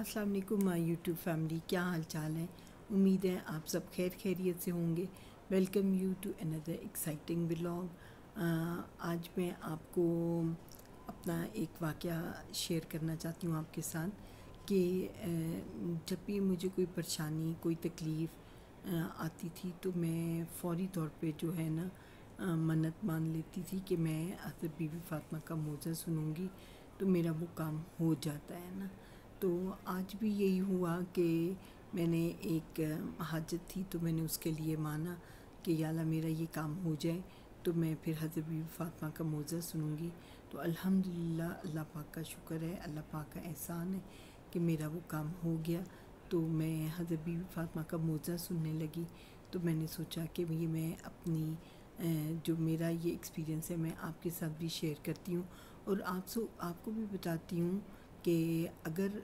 अस्सलाम वालेकुम my YouTube family क्या हाल चाल है उम्मीद है आप सब खैर खैरियत से होंगे welcome you to another exciting blog आज मैं आपको अपना एक वाक़ शेयर करना चाहती हूँ आपके साथ कि जब भी मुझे कोई परेशानी कोई तकलीफ़ आती थी तो मैं फौरी तौर पे जो है ना मन्नत मान लेती थी कि मैं हजरत बीबी फातमा का मोज़ा सुनूंगी तो मेरा वो काम हो जाता है ना तो आज भी यही हुआ कि मैंने एक हाजत थी तो मैंने उसके लिए माना कि याला मेरा ये काम हो जाए तो मैं फिर हजरत फातमा का मोज़ा सुनूँगी तो अल्हम्दुलिल्लाह अल्लाह पाक का शुक्र है अल्लाह पाक का एहसान है कि मेरा वो काम हो गया तो मैं हजरत फातमा का मोज़ा सुनने लगी तो मैंने सोचा कि ये मैं अपनी जो मेरा ये एक्सपीरियंस है मैं आपके साथ भी शेयर करती हूँ और आप सो आपको भी बताती हूँ कि अगर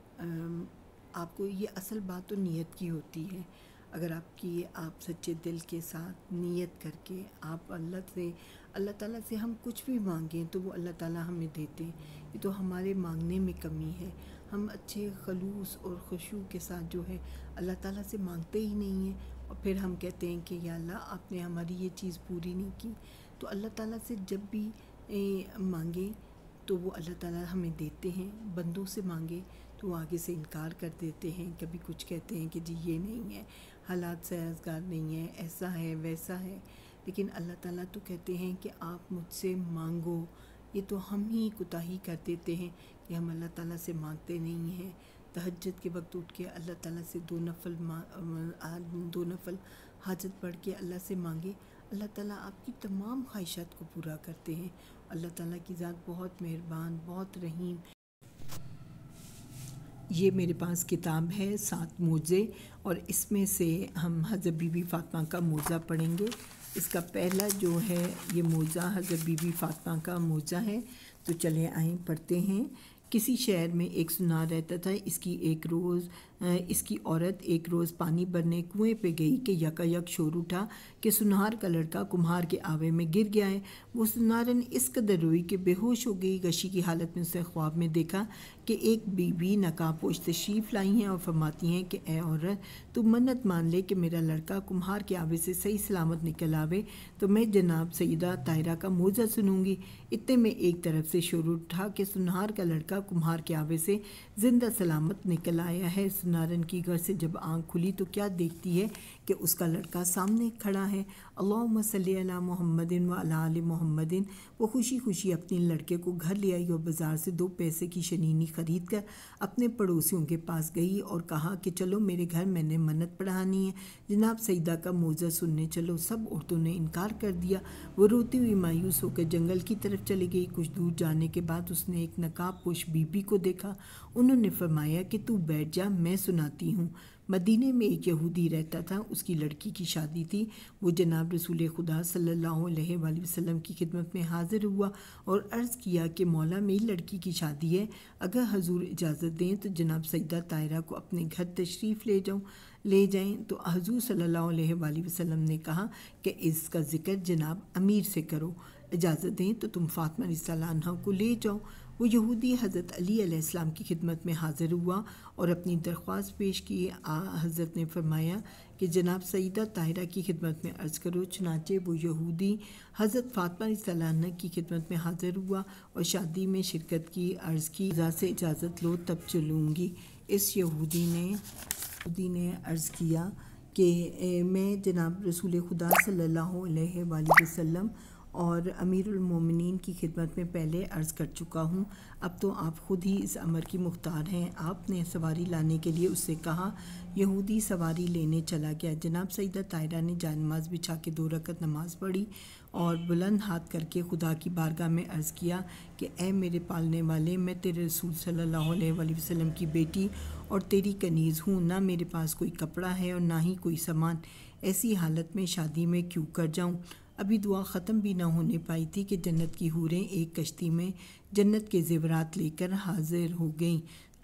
आपको ये असल बात तो नीयत की होती है अगर आपकी आप सच्चे दिल के साथ नीयत करके आप अल्लाह से अल्लाह ताला से हम कुछ भी मांगें तो वो अल्लाह ताला हमें देते हैं ये तो हमारे मांगने में कमी है हम अच्छे खलूस और खुशू के साथ जो है अल्लाह ताला से मांगते ही नहीं हैं और फिर हम कहते हैं कि या अल्लाह आपने हमारी ये चीज़ पूरी नहीं की तो अल्लाह ताला से जब भी मांगें तो वो अल्लाह ताला हमें देते हैं बंदों से मांगे तो वो आगे से इनकार कर देते हैं कभी कुछ कहते हैं कि जी ये नहीं है हालात साजगार नहीं है ऐसा है वैसा है लेकिन अल्लाह ताला तो कहते हैं कि आप मुझसे मांगो ये तो हम ही कुताही कर देते हैं कि हम अल्लाह ताला से मांगते नहीं हैं तहजद के वक्त उठ के अल्लाह ताला से दो नफल दो नफल हाजत पढ़ के अल्लाह से मांगे अल्लाह ताला आपकी तमाम ख्वाहिशात को पूरा करते हैं अल्लाह ताला की ज़ात बहुत मेहरबान बहुत रहीम ये मेरे पास किताब है सात मोज़े और इसमें से हम हज़रत बीबी फ़ातिमा का मोज़ा पढ़ेंगे इसका पहला जो है ये मोज़ा हज़रत बीबी फ़ातिमा का मोज़ा है तो चले आए पढ़ते हैं किसी शहर में एक सुनार रहता था इसकी एक रोज़ इसकी औरत एक रोज़ पानी भरने कुएं पे गई कि यकायक शोर उठा कि सुनहार का लड़का कुम्हार के आवे में गिर गया है वो सुनारन इस कदर रोई कि बेहोश हो गई गशी की हालत में उसने ख्वाब में देखा कि एक बीबी नकाबपोश तशरीफ़ लाई हैं और फरमाती हैं कि ए औरत तू मन्नत मान ले कि मेरा लड़का कुम्हार के आवे से सही सलामत निकल आवे तो मैं जनाब सईदा तायरा का मोजा सुनूंगी इतने में एक तरफ से शोर उठा कि सुनहार का लड़का कुम्हार के आवे से ज़िंदा सलामत निकल आया है नारन की घर से जब आंख खुली तो क्या देखती है कि उसका लड़का सामने खड़ा है अल्लाह सल मोहम्मदिन वाल मोहम्मदिन वो खुशी खुशी अपने लड़के को घर ले आई और बाज़ार से दो पैसे की शनीनी ख़रीद कर अपने पड़ोसियों के पास गई और कहा कि चलो मेरे घर मैंने मन्नत पढ़ानी है जनाब सईदा का मोज़ा सुनने चलो सब औरतों ने इनकार कर दिया वो रोती हुई मायूस होकर जंगल की तरफ चली गई कुछ दूर जाने के बाद उसने एक नकाब पोश बीबी को देखा उन्होंने फरमाया कि तू बैठ जा मैं सुनाती हूँ मदीने में एक यहूदी रहता था उसकी लड़की की शादी थी वो जनाब रसूल खुदा सल्लल्लाहु अलैहि वसल्लम की खिदमत में हाज़िर हुआ और अर्ज़ किया कि मौला मेरी लड़की की शादी है अगर हजूर इजाज़त दें तो जनाब सईदा तायरा को अपने घर तशरीफ़ ले जाऊँ ले जाएं तो हजूर सल्लल्लाहु अलैहि वसल्लम ने कहा कि इसका ज़िक्र जनाब अमीर से करो इजाज़त दें तो तुम फ़ातमा को ले जाओ वो यहूदी हज़रत अली की खिदमत में हाज़िर हुआ और अपनी दरख्वास्त पेश की हज़रत ने फरमाया कि जनाब सईदा ताहिरा की खिदमत में अर्ज़ करो चनाचे वो यहूदी हज़रत फातमा सलाना की खिदमत में हाज़िर हुआ और शादी में शिरकत की अर्ज़ की से इजाज़त लो तब चलूँगी इस यहूदी ने यहूदी ने अर्ज़ किया कि मैं जनाब रसूल खुदा सल्लल्लाहु अलैहि वसल्लम और अमीरमिन की खिदमत में पहले अर्ज़ कर चुका हूँ अब तो आप ख़ुद ही इस अमर की मुख्तार हैं आपने सवारी लाने के लिए उससे कहा यहूदी सवारी लेने चला गया जनाब सईदा तायरा ने जानमाज बिछा के दो रकत नमाज पढ़ी और बुलंद हाथ करके खुदा की बारगाह में अर्ज़ किया कि ए मेरे पालने वाले मैं तेरे रसूल सल्ला वसलम की बेटी और तेरी कनीज़ हूँ ना मेरे पास कोई कपड़ा है और ना ही कोई सामान ऐसी हालत में शादी में क्यों कर जाऊँ अभी दुआ ख़त्म भी ना होने पाई थी कि जन्नत की हूरें एक कश्ती में जन्नत के जेवरात लेकर हाजिर हो गईं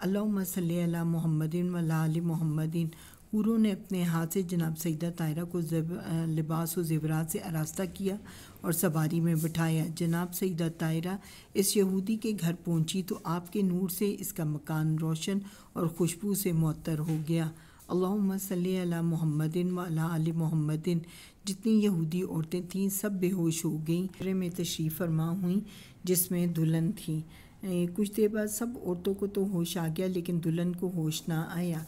अल्लाह सल महमदिन वल महमदिन हूरों ने अपने हाथ से जनाब सईदा तायरा को लिबास व जेवरात से आरास्ता किया और सवारी में बिठाया जनाब सईदा तायरा इस यहूदी के घर पहुंची तो आपके नूर से इसका मकान रोशन और खुशबू से मअतर हो गया अल्लाम सल महमदिन वाली महमदिन जितनी यहूदी औरतें थीं सब बेहोश हो गईं कमरे में तशरीफ़ फरमा हुई जिसमें दुल्हन थी कुछ देर बाद सब औरतों को तो होश आ गया लेकिन दुल्हन को होश ना आया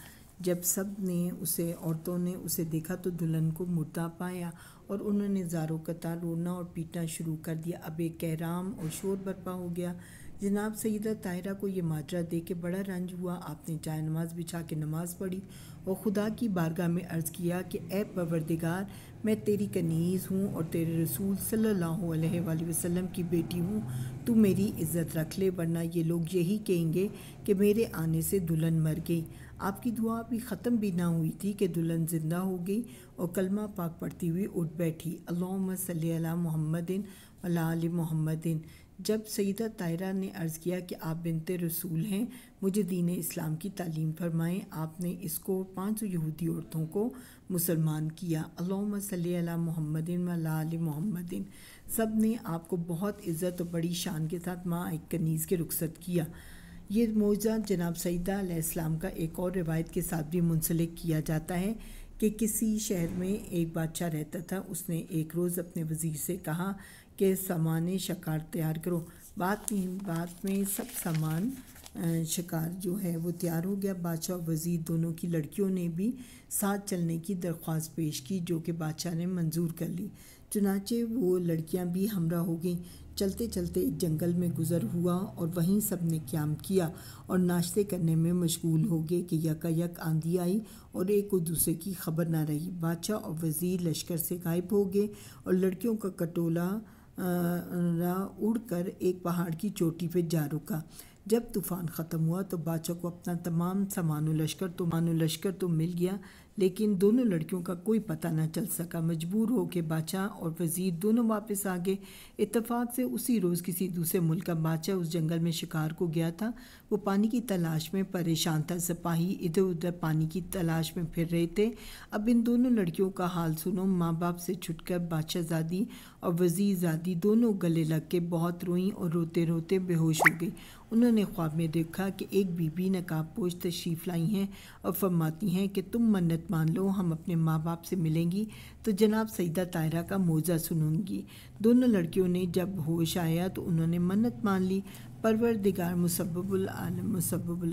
जब सब ने उसे औरतों ने उसे देखा तो दुल्हन को मुर्दा पाया और उन्होंने जारो कतार रोना और पीटना शुरू कर दिया अब एक कहराम और शोर बरपा हो गया जनाब सैदा ताहरा को ये माजरा दे के बड़ा रंज हुआ आपने चाय नमाज बिछा के नमाज पढ़ी और खुदा की बारगाह में अर्ज़ किया कि ए परवरदिगार मैं तेरी कनीज़ हूँ और तेरे रसूल सल्लल्लाहु अलैहि वसल्लम की बेटी हूँ तू मेरी इज़्ज़त रख ले वरना ये लोग यही कहेंगे कि मेरे आने से दुल्हन मर गई आपकी दुआ भी ख़त्म भी ना हुई थी कि दुल्हन ज़िंदा हो गई और कलमा पाक पढ़ती हुई उठ बैठी अल्लाम सल मोहम्मदिन अला मोहम्मदिन जब सईदा तायरा ने अर्ज़ किया कि आप बिनते रसूल हैं मुझे दीन इस्लाम की तालीम फरमाएं आपने इसको पाँच सौ यहूदी औरतों को मुसलमान किया अल्लाम सल मोहम्मदिन वाल मोहम्मदिन सब ने आपको बहुत इज़्ज़त और बड़ी शान के साथ माँ एक कनीज़ के रुखसत किया ये मौजा जनाब सईदा इस्लाम का एक और रिवायत के साथ भी मुंसलिक किया जाता है कि किसी शहर में एक बादशाह रहता था उसने एक रोज़ अपने वज़ीर से कहा के सामान्य शिकार तैयार करो बाद में बाद में सब सामान शिकार जो है वो तैयार हो गया बादशाह वज़ीर दोनों की लड़कियों ने भी साथ चलने की दरख्वास्त पेश की जो कि बादशाह ने मंजूर कर ली चुनाचे वो लड़कियां भी हमरा हो गईं चलते चलते एक जंगल में गुज़र हुआ और वहीं सब ने क्याम किया और नाश्ते करने में मशगूल हो गए कि यकायक आंधी आई और एक को दूसरे की खबर ना रही बादशाह और वज़ीर लश्कर से गायब हो गए और लड़कियों का कटोला उड़कर एक पहाड़ की चोटी पर जा रुका जब तूफ़ान ख़त्म हुआ तो बादशाह को अपना तमाम सामान लश्कर तो मानो लश्कर तो मिल गया लेकिन दोनों लड़कियों का कोई पता ना चल सका मजबूर हो के बादशाह और वज़ीर दोनों वापस आ गए इतफ़ाक़ से उसी रोज़ किसी दूसरे मुल्क का बादशाह उस जंगल में शिकार को गया था वो पानी की तलाश में परेशान था सिपाही इधर उधर पानी की तलाश में फिर रहे थे अब इन दोनों लड़कियों का हाल सुनो माँ बाप से छुटकर बादशाह जादी और जादी दोनों गले लग के बहुत रोईं और रोते रोते बेहोश हो गई उन्होंने ख्वाब में देखा कि एक बीबी पोश तशरीफ़ लाई हैं और फरमाती हैं कि तुम मन्नत मान लो हम अपने माँ बाप से मिलेंगी तो जनाब सईदा तायरा का मोज़ा सुनूंगी दोनों लड़कियों ने जब होश आया तो उन्होंने मन्नत मान ली परवर दिगार मुसब्बुल आलम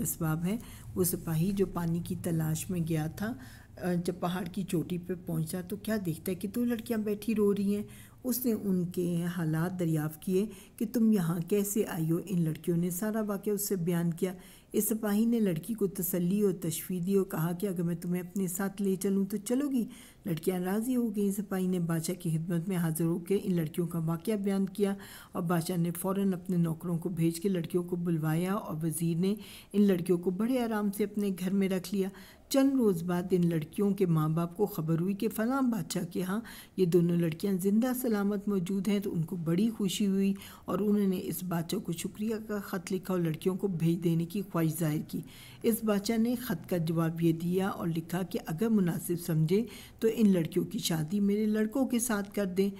इसबाब है वो सिपाही जो पानी की तलाश में गया था जब पहाड़ की चोटी पर पहुंचा तो क्या देखता है कि दो लड़कियाँ लड़कियां बैठी रो रही हैं उसने उनके हालात दरियाफ़ किए कि तुम यहाँ कैसे आई हो इन लड़कियों ने सारा वाक्य उससे बयान किया इस सिपाही ने लड़की को तसल्ली और तशफी दी और कहा कि अगर मैं तुम्हें अपने साथ ले चलूँ तो चलोगी लड़कियाँ राज़ी हो गई सिपाही ने बादशाह की खिदमत में हाजिर होकर इन लड़कियों का वाक़ बयान किया और बादशाह ने फ़ौर अपने नौकरों को भेज के लड़कियों को बुलवाया और वज़ीर ने इन लड़कियों को बड़े आराम से अपने घर में रख लिया चंद रोज़ बाद इन लड़कियों के माँ बाप को खबर हुई कि फ़लाँ बादशाह के यहाँ ये दोनों लड़कियाँ ज़िंदा सलामत मौजूद हैं तो उनको बड़ी खुशी हुई और उन्होंने इस बादशाह को शुक्रिया का ख़त लिखा और लड़कियों को भेज देने की ख्वाहिश जाहिर की इस बादशाह ने ख़त का जवाब ये दिया और लिखा कि अगर मुनासिब समझें तो इन लड़कियों की शादी मेरे लड़कों के साथ कर दें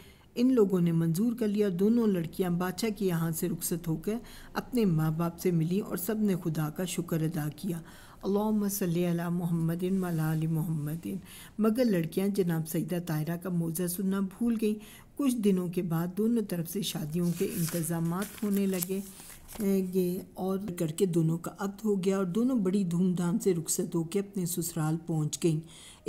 इन लोगों ने मंजूर कर लिया दोनों लड़कियां बादशाह के यहाँ से रुखसत होकर अपने माँ बाप से मिली और सब ने खुदा का शुक्र अदा किया अल्लाम मोहम्मदिन मलाल मोहम्मदिन मगर लड़कियां जनाब सईदा तायरा का मोज़ा सुनना भूल गईं कुछ दिनों के बाद दोनों तरफ से शादियों के इंतज़ाम होने लगे गए और करके दोनों का अब्द हो गया और दोनों बड़ी धूमधाम से रुखसत होकर अपने ससुराल पहुंच गईं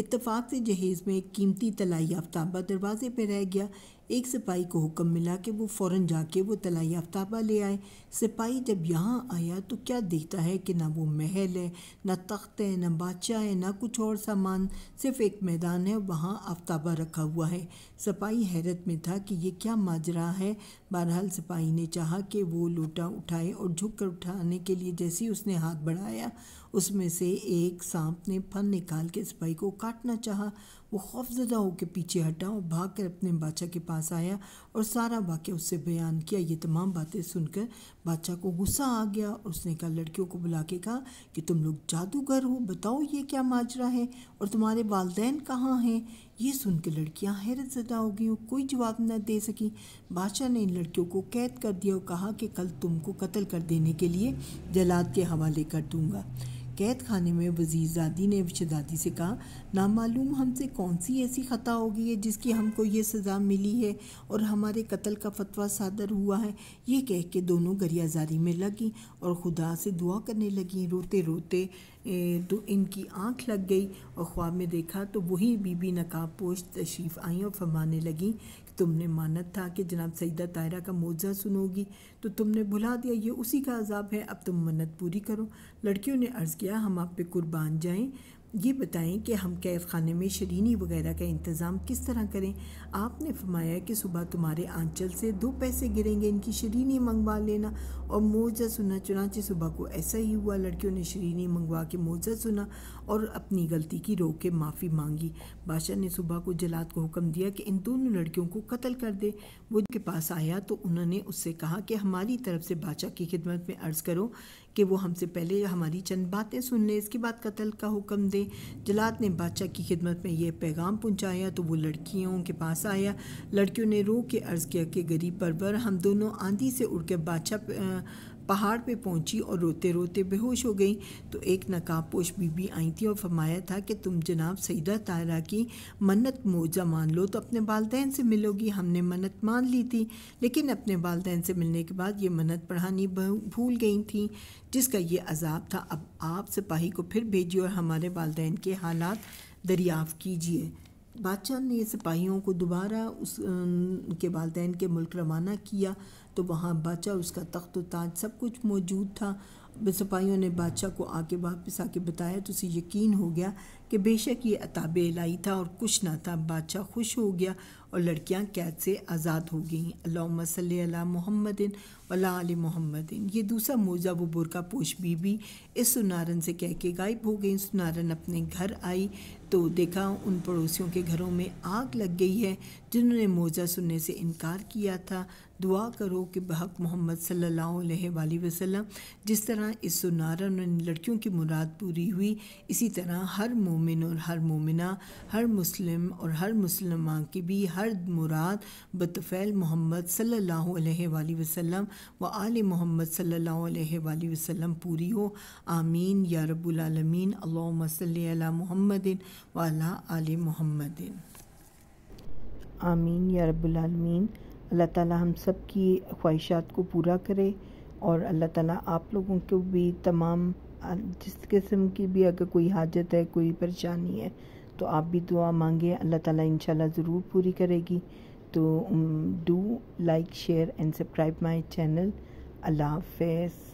इत्तेफाक से जहेज़ में एक कीमती तलाई आफ्ताबा दरवाजे पर रह गया एक सिपाही को हुक्म मिला कि वो फ़ौर जाके वो तलाई आफ्ताबा ले आए सिपाही जब यहाँ आया तो क्या देखता है कि ना वो महल है ना तख्त है ना बादशाह है ना कुछ और सामान सिर्फ एक मैदान है वहाँ आफ्ताबा रखा हुआ है सिपाही हैरत में था कि ये क्या माजरा है बहरहाल सिपाही ने चाहा कि वो लोटा उठाए और झुक कर उठाने के लिए जैसे ही उसने हाथ बढ़ाया उसमें से एक सांप ने फन निकाल के सिपाही को काटना चाहा वो खौफजदा होकर पीछे हटा और भाग कर अपने बादशाह के पास आया और सारा वाक्य उससे बयान किया ये तमाम बातें सुनकर बादशाह को गुस्सा आ गया और उसने कहा लड़कियों को बुला के कहा कि तुम लोग जादूगर हो बताओ ये क्या माजरा है और तुम्हारे वालदेन कहाँ हैं ये सुन के लड़कियाँ हैरत ज़दा हो गई कोई जवाब न दे सकी बादशाह ने इन लड़कियों को कैद कर दिया और कहा कि कल तुमको कत्ल कर देने के लिए जलाद के हवाले कर दूँगा कैद खाने में वजीरजादी ने शहजादी से कहा नामालूम हमसे कौन सी ऐसी ख़ता हो गई है जिसकी हमको ये सज़ा मिली है और हमारे कत्ल का फतवा सादर हुआ है ये कह के दोनों गरियाजारी में लगी और खुदा से दुआ करने लगी रोते रोते तो इनकी आंख लग गई और ख्वाब में देखा तो वही बीबी नकाब पोश तशरीफ़ आई और फरमाने लगी तुमने माना था कि जनाब सईदा तायरा का मोजा सुनोगी तो तुमने भुला दिया ये उसी का अजाब है अब तुम मन्नत पूरी करो लड़कियों ने अर्ज़ किया हम आप पे कुर्बान जाएं ये बताएं कि हम कैफ खाने में शरीनी वगैरह का इंतज़ाम किस तरह करें आपने फरमाया कि सुबह तुम्हारे आंचल से दो पैसे गिरेंगे इनकी शरीनी मंगवा लेना और मोजा सुना चुनाचे सुबह को ऐसा ही हुआ लड़कियों ने शरीनी मंगवा के मोजा सुना और अपनी गलती की रो के माफ़ी मांगी बादशाह ने सुबह को जलाद को हुक्म दिया कि इन दोनों लड़कियों को कत्ल कर दे वो उनके पास आया तो उन्होंने उससे कहा कि हमारी तरफ से बादशाह की खिदमत में अर्ज़ करो कि वो हमसे पहले हमारी चंद बातें सुन लें इसके बाद कत्ल का हुक्म दें जलात ने बादशाह की खिदमत में यह पैगाम पहुँचाया तो वो लड़कियों के पास आया लड़कियों ने रो के अर्ज़ किया कि गरीब परवर हम दोनों आंधी से उड़कर बादशाह पहाड़ पे पहुंची और रोते रोते बेहोश हो गई तो एक नकाबपोश बीबी आई थी और फरमाया था कि तुम जनाब सईदा तारा की मन्नत मोजा मान लो तो अपने वालदेन से मिलोगी हमने मन्नत मान ली थी लेकिन अपने वालदेन से मिलने के बाद ये मन्नत पढ़ानी भूल गई थी जिसका ये अजाब था अब आप सिपाही को फिर भेजिए और हमारे वालदेन के हालात दरियाफ़ कीजिए बादशाह ने सिपाहियों को दोबारा उस के वालदेन के मुल्क रवाना किया तो वहाँ बादशाह उसका तख्त ताज सब कुछ मौजूद था सिपाहियों ने बादशाह को आके वापस आके बताया तो उसे यकीन हो गया कि बेशक ये अताब लाई था और कुछ ना था बादशाह खुश हो गया और लड़कियां कैद से आज़ाद हो गई अल्लाम मोहम्मदिन वला मोहम्मदिन ये दूसरा मोजा वो बुरका पोश बीबी इस सुनारन से कह के गायब हो गई सुनारन अपने घर आई तो देखा उन पड़ोसियों के घरों में आग लग गई है जिन्होंने मोजा सुनने से इनकार किया था दुआ करो कि बहक मोहम्मद सल्ला वसलम जिस तरह इस सुनारन और लड़कियों की मुराद पूरी हुई इसी तरह हर मोमिन और हर मोमिना हर मुस्लिम और हर मुसलमान की भी हर मुराद बतफ़ैल मोहम्मद सल्ला वसम व आल मोहम्मद सल्ला वसम पूरी हो आमीन या रबालमीन अल्ला महमदिन वाला आल महमदिन आमीन या रबालमीन अल्लाह ताला हम सब की ख्वाहिशात को पूरा करे और अल्लाह ताला आप लोगों को भी तमाम जिस किस्म की भी अगर कोई हाजत है कोई परेशानी है तो आप भी दुआ मांगिए अल्लाह ताला इंशाल्लाह ज़रूर पूरी करेगी तो do like share and subscribe my channel अल्लाह हाफ